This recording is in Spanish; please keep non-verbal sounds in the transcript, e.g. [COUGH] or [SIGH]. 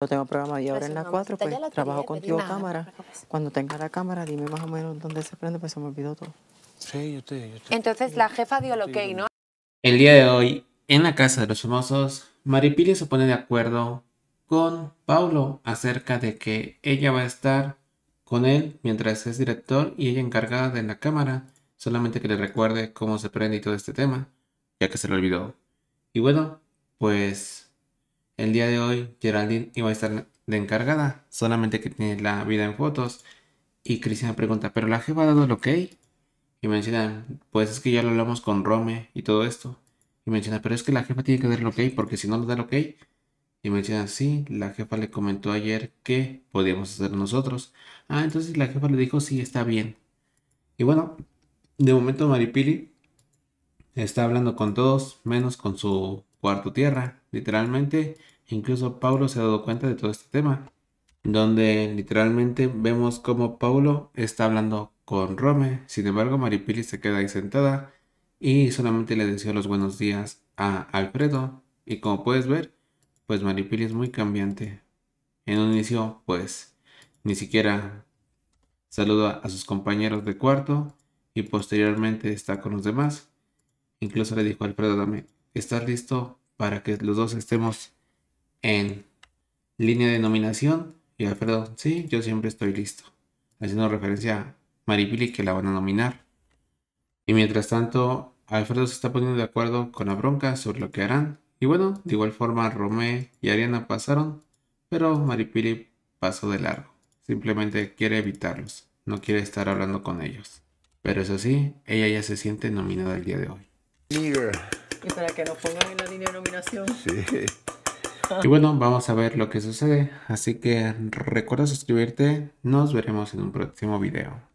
Yo tengo programa y ahora en la 4 pues trabajo contigo cámara. Cuando tenga la cámara dime más o menos dónde se prende pues se me olvidó todo. Sí, yo estoy, yo Entonces la jefa dio lo que, hay, ¿no? El día de hoy, en la casa de los famosos, Pili se pone de acuerdo con Paulo acerca de que ella va a estar con él mientras es director y ella encargada de la cámara, solamente que le recuerde cómo se prende y todo este tema, ya que se lo olvidó. Y bueno, pues el día de hoy Geraldine iba a estar de encargada, solamente que tiene la vida en fotos. Y Cristina pregunta, ¿pero la jefa ha dado el ok? Y mencionan, pues es que ya lo hablamos con Rome y todo esto. Y menciona, pero es que la jefa tiene que dar el ok porque si no lo da el ok. Y mencionan, sí, la jefa le comentó ayer que podíamos hacer nosotros. Ah, entonces la jefa le dijo, sí, está bien. Y bueno, de momento Maripili está hablando con todos, menos con su cuarto tierra, literalmente. Incluso Pablo se ha dado cuenta de todo este tema, donde literalmente vemos como Pablo está hablando con Rome. Sin embargo, Maripili se queda ahí sentada y solamente le deseó los buenos días a Alfredo. Y como puedes ver, pues Maripili es muy cambiante. En un inicio, pues ni siquiera saluda a sus compañeros de cuarto y posteriormente está con los demás. Incluso le dijo Alfredo dame, ¿estás listo para que los dos estemos en línea de nominación? Y Alfredo, sí, yo siempre estoy listo. Haciendo referencia a Maripili que la van a nominar. Y mientras tanto, Alfredo se está poniendo de acuerdo con la bronca sobre lo que harán. Y bueno, de igual forma Romé y Ariana pasaron, pero Maripili pasó de largo. Simplemente quiere evitarlos, no quiere estar hablando con ellos. Pero eso sí, ella ya se siente nominada el día de hoy. Y para que pongan en la [LAUGHS] Y bueno, vamos a ver lo que sucede. Así que recuerda suscribirte. Nos veremos en un próximo video.